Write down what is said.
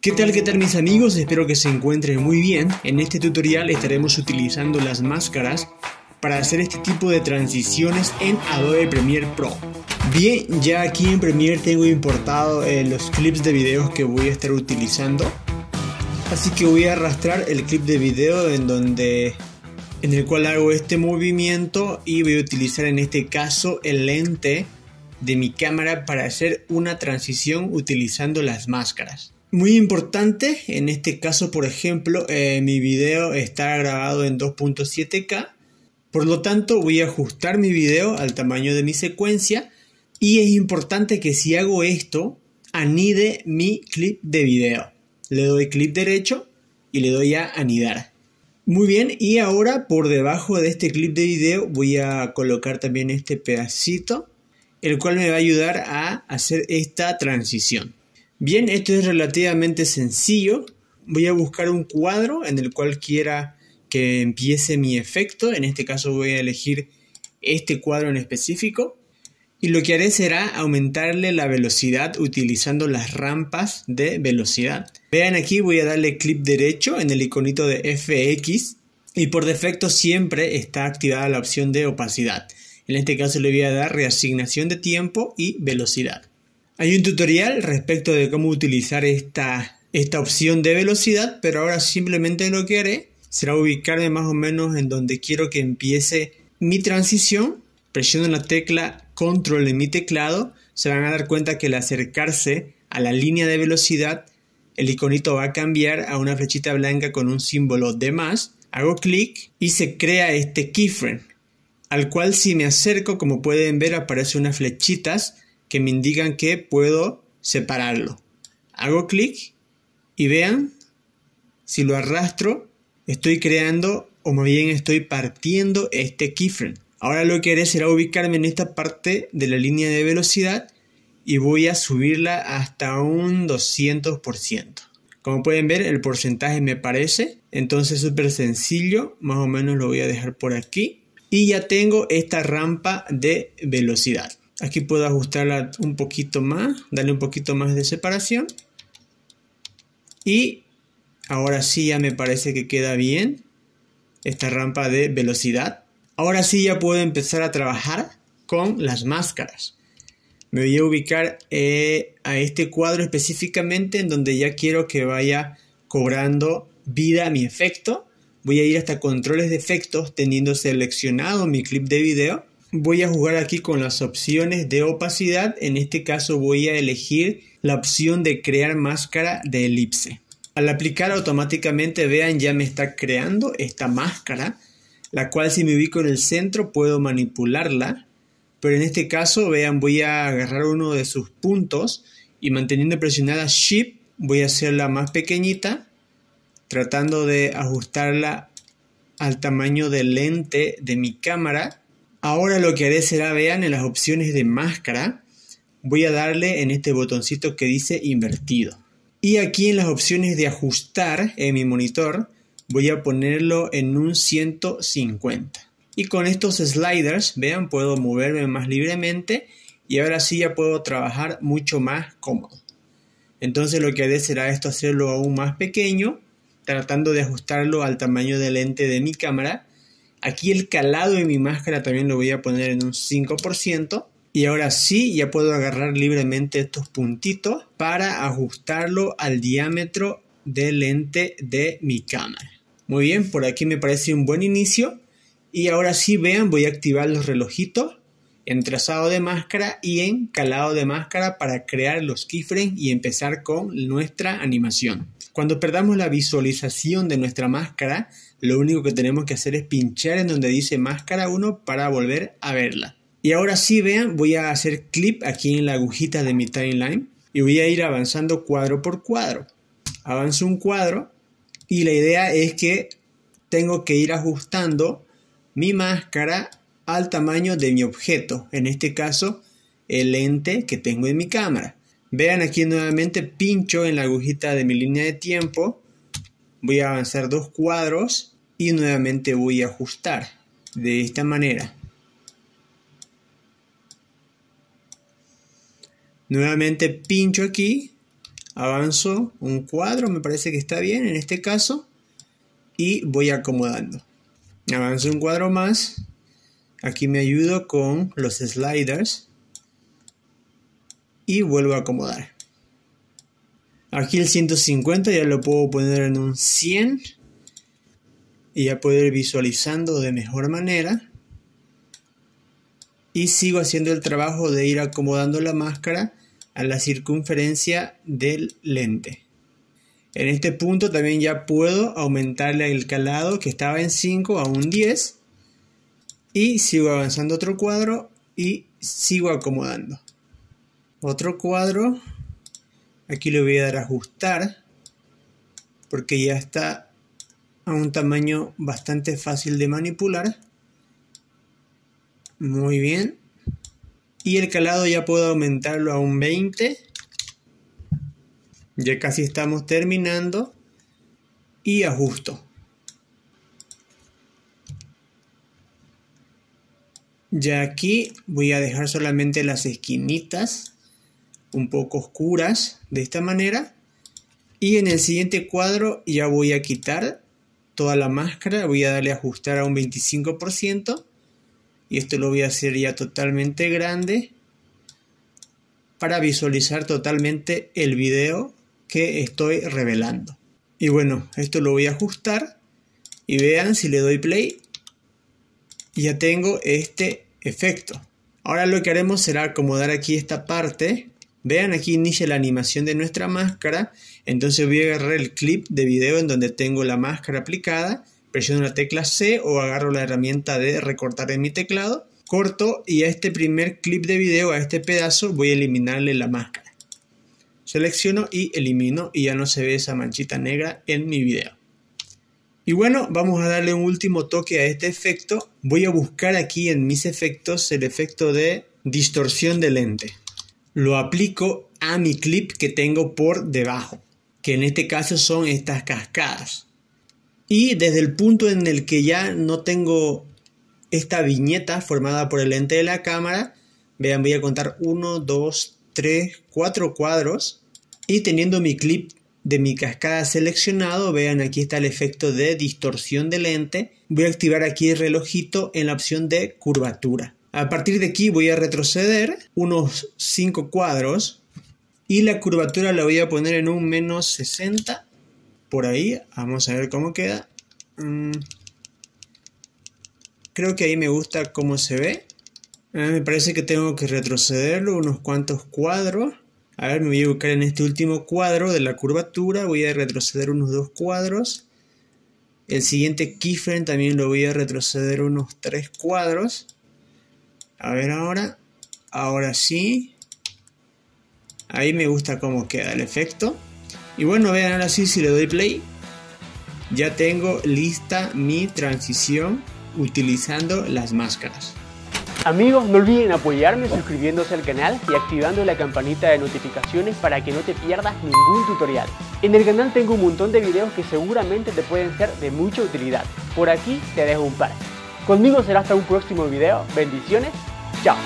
¿Qué tal, qué tal mis amigos? Espero que se encuentren muy bien. En este tutorial estaremos utilizando las máscaras para hacer este tipo de transiciones en Adobe Premiere Pro. Bien, ya aquí en Premiere tengo importado eh, los clips de videos que voy a estar utilizando. Así que voy a arrastrar el clip de video en donde en el cual hago este movimiento y voy a utilizar en este caso el lente de mi cámara para hacer una transición utilizando las máscaras muy importante, en este caso por ejemplo eh, mi video está grabado en 2.7K, por lo tanto voy a ajustar mi video al tamaño de mi secuencia y es importante que si hago esto anide mi clip de video. Le doy clic derecho y le doy a anidar. Muy bien, y ahora por debajo de este clip de video voy a colocar también este pedacito, el cual me va a ayudar a hacer esta transición. Bien, esto es relativamente sencillo. Voy a buscar un cuadro en el cual quiera que empiece mi efecto. En este caso voy a elegir este cuadro en específico. Y lo que haré será aumentarle la velocidad utilizando las rampas de velocidad. Vean aquí, voy a darle clic derecho en el iconito de FX y por defecto siempre está activada la opción de opacidad. En este caso le voy a dar reasignación de tiempo y velocidad. Hay un tutorial respecto de cómo utilizar esta, opción de velocidad, pero ahora simplemente lo que haré será ubicarme más o menos en donde quiero que empiece mi transición. Presiono la tecla control en mi teclado, se van a dar cuenta que al acercarse a la línea de velocidad, el iconito va a cambiar a una flechita blanca con un símbolo de más. Hago clic y se crea este keyframe, al cual si me acerco, como pueden ver, aparecen unas flechitas que me indican que puedo separarlo. Hago clic y vean, si lo arrastro, estoy creando o más bien estoy partiendo este keyframe. Ahora lo que haré será ubicarme en esta parte de la línea de velocidad y voy a subirla hasta un 200%. Como pueden ver el porcentaje me parece, entonces súper sencillo, más o menos lo voy a dejar por aquí. Y ya tengo esta rampa de velocidad. Aquí puedo ajustarla un poquito más, darle un poquito más de separación. Y ahora sí ya me parece que queda bien esta rampa de velocidad. Ahora sí ya puedo empezar a trabajar con las máscaras. Me voy a ubicar eh, a este cuadro específicamente en donde ya quiero que vaya cobrando vida mi efecto. Voy a ir hasta controles de efectos teniendo seleccionado mi clip de video voy a jugar aquí con las opciones de opacidad. En este caso voy a elegir la opción de crear máscara de elipse. Al aplicar automáticamente, vean, ya me está creando esta máscara, la cual si me ubico en el centro puedo manipularla. Pero en este caso, vean, voy a agarrar uno de sus puntos y manteniendo presionada Shift, voy a hacerla más pequeñita, tratando de ajustarla al tamaño del lente de mi cámara Ahora lo que haré será, vean en las opciones de máscara, voy a darle en este botoncito que dice invertido. Y aquí en las opciones de ajustar en mi monitor, voy a ponerlo en un 150. Y con estos sliders, vean, puedo moverme más libremente y ahora sí ya puedo trabajar mucho más cómodo. Entonces lo que haré será esto hacerlo aún más pequeño, tratando de ajustarlo al tamaño del lente de mi cámara Aquí el calado de mi máscara también lo voy a poner en un 5%. Y ahora sí, ya puedo agarrar libremente estos puntitos para ajustarlo al diámetro del lente de mi cámara. Muy bien, por aquí me parece un buen inicio. Y ahora sí, vean, voy a activar los relojitos en trazado de máscara y en calado de máscara para crear los keyframes y empezar con nuestra animación. Cuando perdamos la visualización de nuestra máscara, lo único que tenemos que hacer es pinchar en donde dice máscara 1 para volver a verla. Y ahora sí, vean, voy a hacer clip aquí en la agujita de mi timeline y voy a ir avanzando cuadro por cuadro. Avanzo un cuadro y la idea es que tengo que ir ajustando mi máscara al tamaño de mi objeto, en este caso el lente que tengo en mi cámara. Vean aquí nuevamente pincho en la agujita de mi línea de tiempo voy a avanzar dos cuadros y nuevamente voy a ajustar de esta manera. Nuevamente pincho aquí, avanzo un cuadro, me parece que está bien en este caso, y voy acomodando. Avanzo un cuadro más, aquí me ayudo con los sliders y vuelvo a acomodar. Aquí el 150 ya lo puedo poner en un 100 y ya puedo ir visualizando de mejor manera. Y sigo haciendo el trabajo de ir acomodando la máscara a la circunferencia del lente. En este punto también ya puedo aumentarle el calado que estaba en 5 a un 10. Y sigo avanzando otro cuadro y sigo acomodando. Otro cuadro Aquí le voy a dar a ajustar porque ya está a un tamaño bastante fácil de manipular. Muy bien. Y el calado ya puedo aumentarlo a un 20. Ya casi estamos terminando. Y ajusto. Ya aquí voy a dejar solamente las esquinitas un poco oscuras de esta manera. Y en el siguiente cuadro ya voy a quitar toda la máscara, voy a darle ajustar a un 25%. Y esto lo voy a hacer ya totalmente grande para visualizar totalmente el video que estoy revelando. Y bueno, esto lo voy a ajustar y vean si le doy play, ya tengo este efecto. Ahora lo que haremos será acomodar aquí esta parte Vean aquí inicia la animación de nuestra máscara, entonces voy a agarrar el clip de video en donde tengo la máscara aplicada, presiono la tecla C o agarro la herramienta de recortar en mi teclado, corto y a este primer clip de video, a este pedazo, voy a eliminarle la máscara. Selecciono y elimino y ya no se ve esa manchita negra en mi video. Y bueno, vamos a darle un último toque a este efecto. Voy a buscar aquí en mis efectos el efecto de distorsión de lente lo aplico a mi clip que tengo por debajo, que en este caso son estas cascadas. Y desde el punto en el que ya no tengo esta viñeta formada por el lente de la cámara, vean, voy a contar 1, 2, 3, 4 cuadros. Y teniendo mi clip de mi cascada seleccionado, vean aquí está el efecto de distorsión de lente. Voy a activar aquí el relojito en la opción de curvatura. A partir de aquí voy a retroceder unos 5 cuadros y la curvatura la voy a poner en un menos 60. Por ahí, vamos a ver cómo queda. Mm. Creo que ahí me gusta cómo se ve. Eh, me parece que tengo que retrocederlo unos cuantos cuadros. A ver, me voy a buscar en este último cuadro de la curvatura. Voy a retroceder unos dos cuadros. El siguiente keyframe también lo voy a retroceder unos tres cuadros. A ver ahora. Ahora sí. Ahí me gusta cómo queda el efecto. Y bueno, vean ahora sí, si le doy play, ya tengo lista mi transición utilizando las máscaras. Amigos, no olviden apoyarme suscribiéndose al canal y activando la campanita de notificaciones para que no te pierdas ningún tutorial. En el canal tengo un montón de videos que seguramente te pueden ser de mucha utilidad. Por aquí te dejo un par. Conmigo será hasta un próximo video. Bendiciones. Chao.